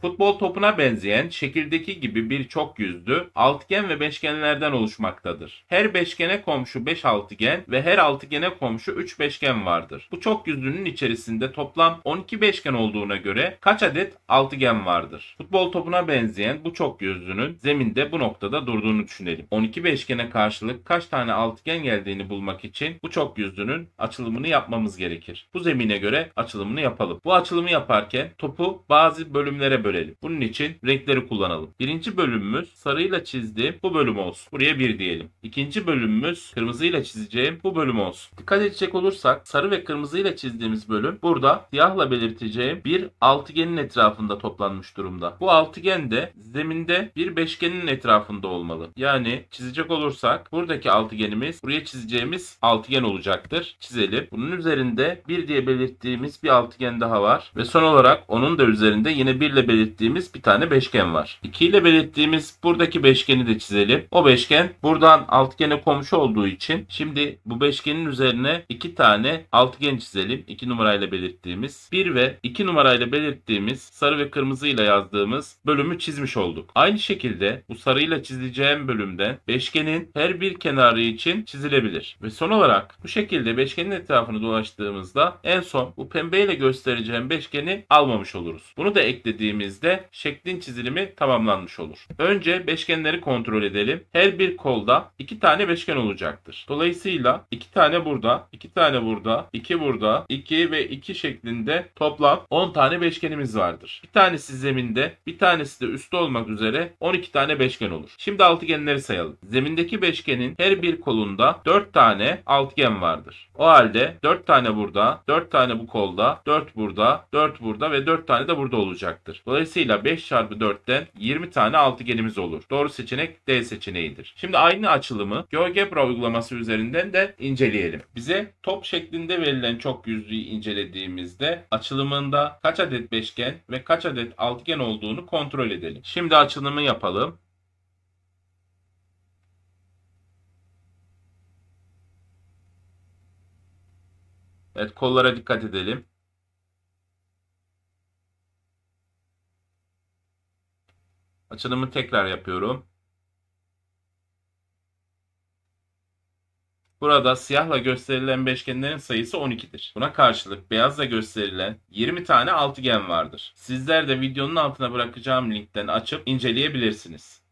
Futbol topuna benzeyen şekildeki gibi birçok yüzlü altgen ve beşgenlerden oluşmaktadır. Her beşgene komşu 5 beş altıgen ve her altıgene komşu 3 beşgen vardır. Bu çok yüzlünün içerisinde toplam 12 beşgen olduğuna göre kaç adet altıgen vardır? Futbol topuna benzeyen bu çok yüzlünün zeminde bu noktada durduğunu düşünelim. 12 beşgene karşılık kaç tane altıgen geldiğini bulmak için bu çok yüzlünün açılımını yapmamız gerekir. Bu zemine göre açılımını yapalım. Bu açılımı yaparken topu bazı bölümlere bölelim bölelim. Bunun için renkleri kullanalım. Birinci bölümümüz sarıyla çizdiğim bu bölüm olsun. Buraya 1 diyelim. İkinci bölümümüz kırmızıyla çizeceğim bu bölüm olsun. Dikkat edecek olursak sarı ve kırmızıyla çizdiğimiz bölüm burada siyahla belirteceğim bir altıgenin etrafında toplanmış durumda. Bu altıgen de zeminde bir beşgenin etrafında olmalı. Yani çizecek olursak buradaki altıgenimiz buraya çizeceğimiz altıgen olacaktır. Çizelim. Bunun üzerinde 1 diye belirttiğimiz bir altıgen daha var. Ve son olarak onun da üzerinde yine 1 ile belirttiğimiz belirttiğimiz bir tane beşgen var. 2 ile belirttiğimiz buradaki beşgeni de çizelim. O beşgen buradan altgene komşu olduğu için şimdi bu beşgenin üzerine 2 tane altgen çizelim. 2 numarayla belirttiğimiz. 1 ve 2 numarayla belirttiğimiz sarı ve kırmızı ile yazdığımız bölümü çizmiş olduk. Aynı şekilde bu sarıyla çizileceğim bölümde beşgenin her bir kenarı için çizilebilir. Ve son olarak bu şekilde beşgenin etrafını dolaştığımızda en son bu pembeyle göstereceğim beşgeni almamış oluruz. Bunu da eklediğimiz ettiğimizde şeklin çizilimi tamamlanmış olur. Önce beşgenleri kontrol edelim. Her bir kolda iki tane beşgen olacaktır. Dolayısıyla iki tane burada, iki tane burada, iki burada, iki ve iki şeklinde toplam 10 tane beşgenimiz vardır. Bir tanesi zeminde, bir tanesi de üstte olmak üzere 12 tane beşgen olur. Şimdi altıgenleri sayalım. Zemindeki beşgenin her bir kolunda 4 tane altıgen vardır. O halde 4 tane burada, 4 tane bu kolda, 4 burada, 4 burada ve 4 tane de burada olacaktır. Dolayısıyla Dolayısıyla 5 çarpı 4'ten 20 tane altıgenimiz olur. Doğru seçenek D seçeneğidir. Şimdi aynı açılımı GeoGebra uygulaması üzerinden de inceleyelim. Bize top şeklinde verilen çok yüzlüyü incelediğimizde açılımında kaç adet beşgen ve kaç adet altıgen olduğunu kontrol edelim. Şimdi açılımı yapalım. Evet kollara dikkat edelim. Açılımı tekrar yapıyorum. Burada siyahla gösterilen beşgenlerin sayısı 12'dir. Buna karşılık beyazla gösterilen 20 tane altıgen vardır. Sizler de videonun altına bırakacağım linkten açıp inceleyebilirsiniz.